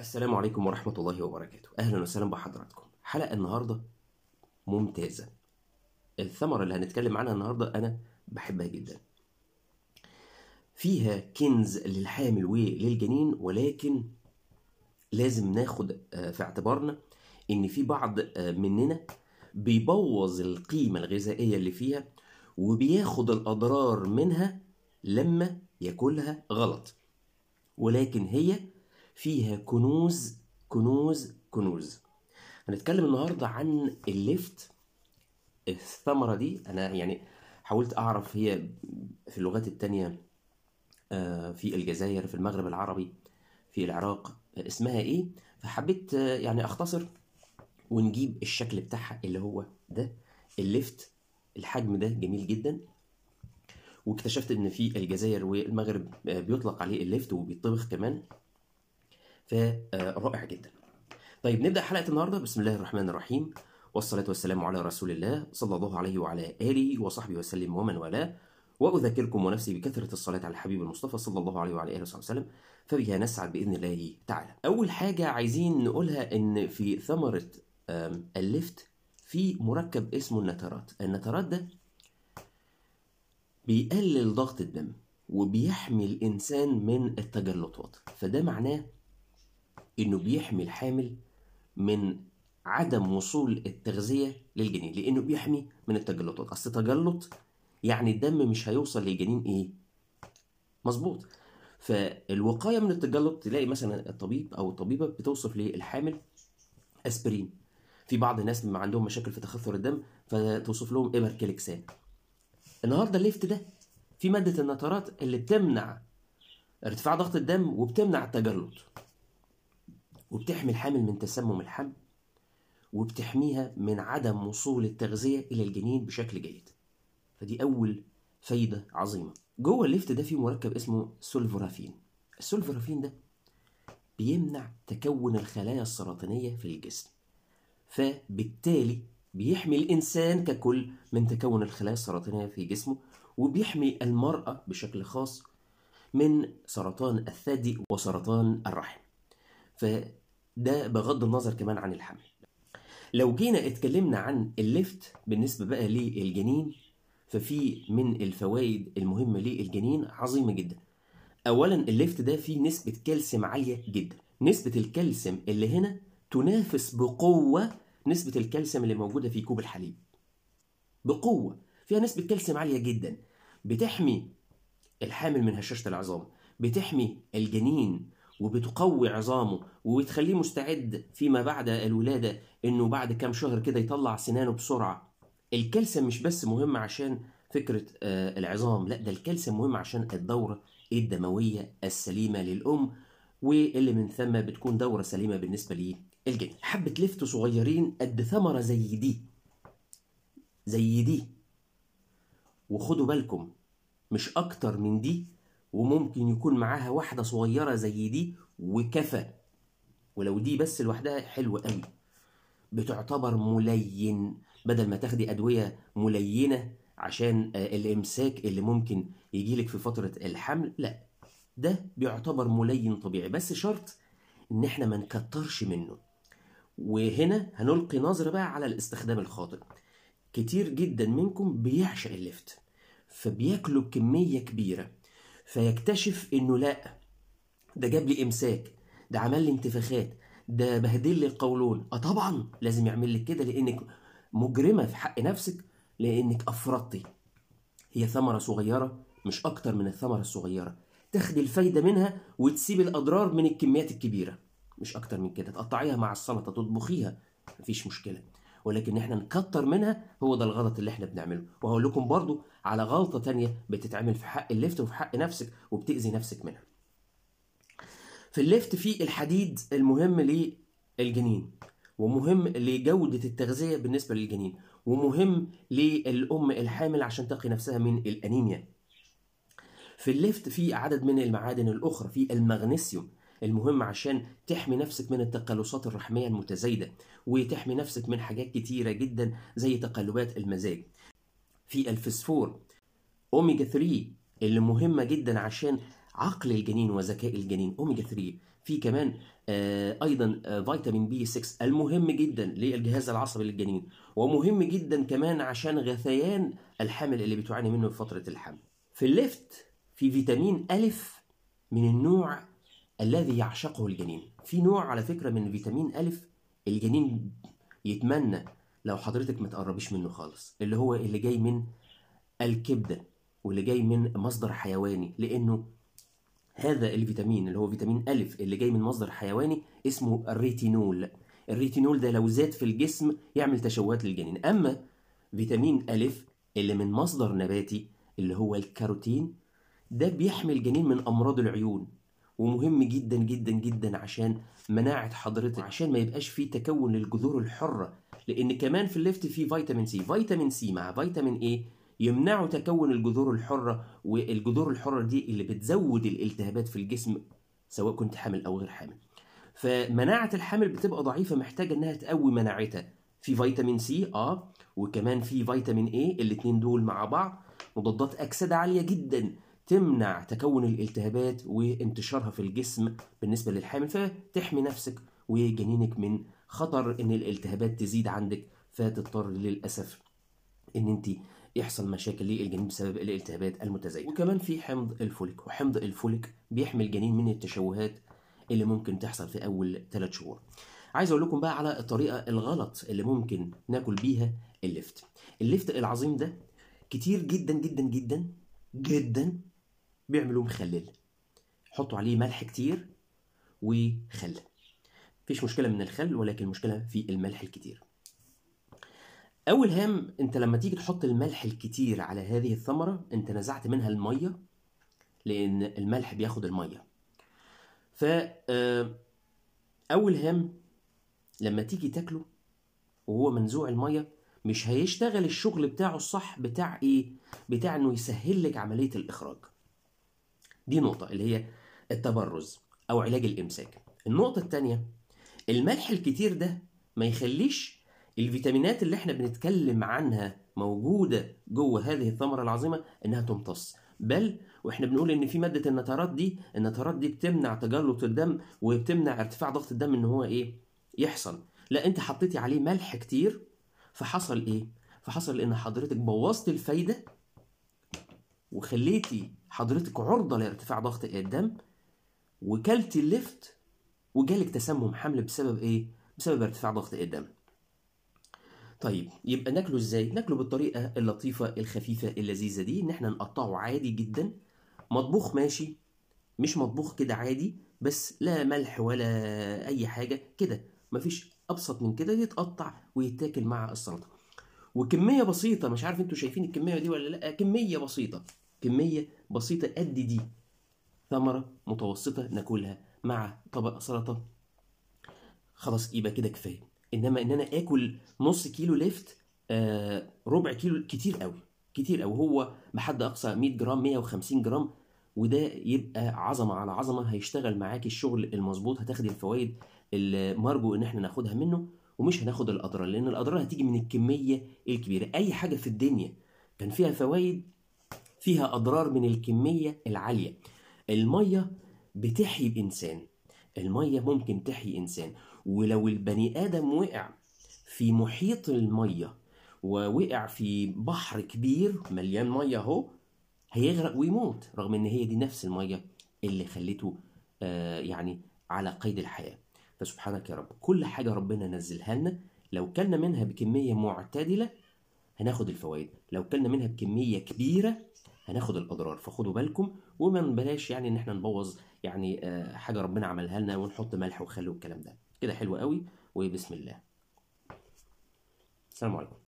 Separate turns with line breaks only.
السلام عليكم ورحمة الله وبركاته أهلا وسهلا بحضراتكم حلقة النهاردة ممتازة الثمرة اللي هنتكلم عنها النهاردة أنا بحبها جدا فيها كنز للحامل وللجنين ولكن لازم ناخد آه، في اعتبارنا ان في بعض آه، مننا بيبوظ القيمة الغذائية اللي فيها وبياخد الأضرار منها لما ياكلها غلط ولكن هي فيها كنوز كنوز كنوز هنتكلم النهارده عن الليفت الثمرة دي أنا يعني حاولت أعرف هي في اللغات التانية آه، في الجزائر في المغرب العربي في العراق آه، اسمها إيه فحبيت آه، يعني أختصر ونجيب الشكل بتاعها اللي هو ده الليفت الحجم ده جميل جدا واكتشفت ان في الجزائر والمغرب بيطلق عليه الليفت وبيطبخ كمان فرائع آه، جدا طيب نبدأ حلقة النهاردة بسم الله الرحمن الرحيم والصلاة والسلام على رسول الله صلى الله عليه وعلى آله وصحبه وسلم ومن والاه وأذكركم ونفسي بكثرة الصلاة على الحبيب المصطفى صلى الله عليه وعلى آله وصحبه وسلم فبها نسعد بإذن الله تعالى أول حاجة عايزين نقولها إن في ثمرة الليفت في مركب اسمه النترات النترات ده بيقلل ضغط الدم وبيحمي الإنسان من التجلطات فده معناه انه بيحمي الحامل من عدم وصول التغذيه للجنين لانه بيحمي من التجلطات اصل تجلط يعني الدم مش هيوصل للجنين ايه مظبوط فالوقايه من التجلط تلاقي مثلا الطبيب او الطبيبه بتوصف للحامل اسبرين في بعض الناس ما عندهم مشاكل في تخثر الدم فتوصف لهم ابر كليكسان النهارده الليفت ده في ماده النترات اللي بتمنع ارتفاع ضغط الدم وبتمنع التجلط وبتحمي الحامل من تسمم الحمل وبتحميها من عدم وصول التغذية إلى الجنين بشكل جيد فدي أول فايدة عظيمة جوه الليفت ده في مركب اسمه سولفورافين السولفورافين ده بيمنع تكون الخلايا السرطانية في الجسم فبالتالي بيحمي الإنسان ككل من تكون الخلايا السرطانية في جسمه وبيحمي المرأة بشكل خاص من سرطان الثدي وسرطان الرحم ف ده بغض النظر كمان عن الحمل لو جينا اتكلمنا عن الليفت بالنسبة بقى للجنين ففي من الفوائد المهمة للجنين عظيمة جدا أولا الليفت ده فيه نسبة كالسيوم عالية جدا نسبة الكالسيوم اللي هنا تنافس بقوة نسبة الكالسيوم اللي موجودة في كوب الحليب بقوة فيها نسبة كالسيوم عالية جدا بتحمي الحامل من هشاشة العظام بتحمي الجنين وبتقوي عظامه وبتخليه مستعد فيما بعد الولادة انه بعد كام شهر كده يطلع سنانه بسرعة الكالسيوم مش بس مهم عشان فكرة آه، العظام لا ده الكالسيوم مهم عشان الدورة الدموية السليمة للأم واللي من ثم بتكون دورة سليمة بالنسبة للجنين حبة لفت صغيرين قد ثمرة زي دي زي دي وخدوا بالكم مش أكتر من دي وممكن يكون معاها واحدة صغيرة زي دي وكفى ولو دي بس لوحدها حلوة قوي بتعتبر ملين بدل ما تاخدي أدوية ملينة عشان آه، الإمساك اللي ممكن يجيلك في فترة الحمل لا ده بيعتبر ملين طبيعي بس شرط إن إحنا ما نكترش منه وهنا هنلقي نظرة بقى على الاستخدام الخاطئ كتير جدا منكم بيعشق اللفت فبياكلوا بكمية كبيرة فيكتشف انه لا ده جاب لي امساك ده عمل لي انتفاخات ده بهدل لي القولون اه طبعا لازم يعمل لك كده لانك مجرمه في حق نفسك لانك افرطتي هي ثمره صغيره مش اكتر من الثمره الصغيره تاخدي الفايده منها وتسيب الاضرار من الكميات الكبيره مش اكتر من كده تقطعيها مع السلطه تطبخيها مفيش مشكله ولكن احنا نكتر منها هو ده الغلط اللي احنا بنعمله وهقول لكم برضو على غلطه تانية بتتعمل في حق الليفت وفي حق نفسك وبتاذي نفسك منها في الليفت في الحديد المهم للجنين ومهم لجودة التغذية بالنسبة للجنين ومهم للأم الحامل عشان تقي نفسها من الأنيميا في الليفت في عدد من المعادن الأخرى في المغنيسيوم المهم عشان تحمي نفسك من التقلصات الرحمية المتزايدة وتحمي نفسك من حاجات كتيرة جدا زي تقلبات المزاج في الفسفور أوميجا 3 اللي مهمة جدا عشان عقل الجنين وذكاء الجنين أوميجا 3 في كمان آه ايضا آه فيتامين بي 6 المهم جدا للجهاز العصبي للجنين ومهم جدا كمان عشان غثيان الحمل اللي بتعاني منه في فتره الحمل في الليفت في فيتامين الف من النوع الذي يعشقه الجنين في نوع على فكرة من فيتامين ألف الجنين يتمنى لو حضرتك ما تقربيش منه خالص اللي هو اللي جاي من الكبدة واللي جاي من مصدر حيواني لأنه هذا الفيتامين اللي هو فيتامين ألف اللي جاي من مصدر حيواني اسمه الريتينول الريتينول ده لو زاد في الجسم يعمل تشوهات للجنين أما فيتامين ألف اللي من مصدر نباتي اللي هو الكاروتين ده بيحمي الجنين من أمراض العيون ومهم جدا جدا جدا عشان مناعة حضرتك عشان ما يبقاش فيه تكون للجذور الحرة لأن كمان في الليفت فيه فيتامين سي فيتامين سي مع فيتامين ايه يمنعوا تكون الجذور الحرة والجذور الحرة دي اللي بتزود الالتهابات في الجسم سواء كنت حامل أو غير حامل فمناعة الحامل بتبقى ضعيفة محتاجة إنها تقوي مناعتها في فيتامين سي اه وكمان في فيتامين ايه الاتنين دول مع بعض مضادات أكسدة عالية جدا تمنع تكون الالتهابات وانتشارها في الجسم بالنسبة للحامل فتحمي نفسك وجنينك من خطر ان الالتهابات تزيد عندك فتضطر للأسف ان انت يحصل مشاكل للجنين بسبب الالتهابات المتزايده وكمان في حمض الفوليك وحمض الفوليك بيحمي الجنين من التشوهات اللي ممكن تحصل في اول 3 شهور عايز اقول لكم بقى على الطريقه الغلط اللي ممكن ناكل بيها اللفت اللفت العظيم ده كتير جدا جدا جدا جدا بيعملوا مخلل حطوا عليه ملح كتير وخل مفيش مشكله من الخل ولكن المشكله في الملح الكتير اول هام انت لما تيجي تحط الملح الكتير على هذه الثمره انت نزعت منها الميه لان الملح بياخد الميه ف آه، اول هام لما تيجي تاكله وهو منزوع الميه مش هيشتغل الشغل بتاعه الصح بتاع ايه بتاع انه يسهل لك عمليه الاخراج دي نقطة اللي هي التبرز أو علاج الإمساك النقطة الثانية الملح الكتير ده ما يخليش الفيتامينات اللي احنا بنتكلم عنها موجودة جوه هذه الثمرة العظيمة انها تمتص بل واحنا بنقول ان في مادة النترات دي النترات دي بتمنع تجلط الدم وبتمنع ارتفاع ضغط الدم ان هو ايه يحصل لا انت حطيتي عليه ملح كتير فحصل ايه فحصل ان حضرتك بوظت الفايدة وخليتي حضرتك عرضة لارتفاع ضغط الدم وكلتي الليفت وجالك تسمم حمل بسبب ايه؟ بسبب ارتفاع ضغط الدم. طيب يبقى ناكله ازاي؟ ناكله بالطريقة اللطيفة الخفيفة اللذيذة دي ان احنا نقطعه عادي جدا مطبوخ ماشي مش مطبوخ كده عادي بس لا ملح ولا اي حاجة كده مفيش ابسط من كده يتقطع ويتاكل مع السلطة. وكمية بسيطة مش عارف انتوا شايفين الكمية دي ولا لا كمية بسيطة كمية بسيطة قد دي ثمرة متوسطة ناكلها مع طبق سلطة خلاص يبقى كده كفاية إنما إن أنا آكل نص كيلو ليفت آه ربع كيلو كتير قوي كتير قوي هو بحد أقصى 100 جرام 150 جرام وده يبقى عظمة على عظمة هيشتغل معاك الشغل المظبوط هتاخد الفوائد اللي مرجو إن إحنا ناخدها منه ومش هناخد الأضرار لأن الأضرار هتيجي من الكمية الكبيرة أي حاجة في الدنيا كان فيها فوائد فيها أضرار من الكمية العالية المية بتحيي الإنسان المية ممكن تحيي إنسان ولو البني آدم وقع في محيط المية ووقع في بحر كبير مليان مية أهو هيغرق ويموت رغم إن هي دي نفس المية اللي خليته آه يعني على قيد الحياة فسبحانك يا رب كل حاجة ربنا نزلها لنا لو كلنا منها بكمية معتدلة هناخد الفوائد لو كلنا منها بكمية كبيرة هناخد الاضرار فخدوا بالكم وما بلاش يعني ان احنا نبوظ يعني آه، حاجه ربنا عملها لنا ونحط ملح وخل والكلام ده كده حلو قوي وبسم الله السلام عليكم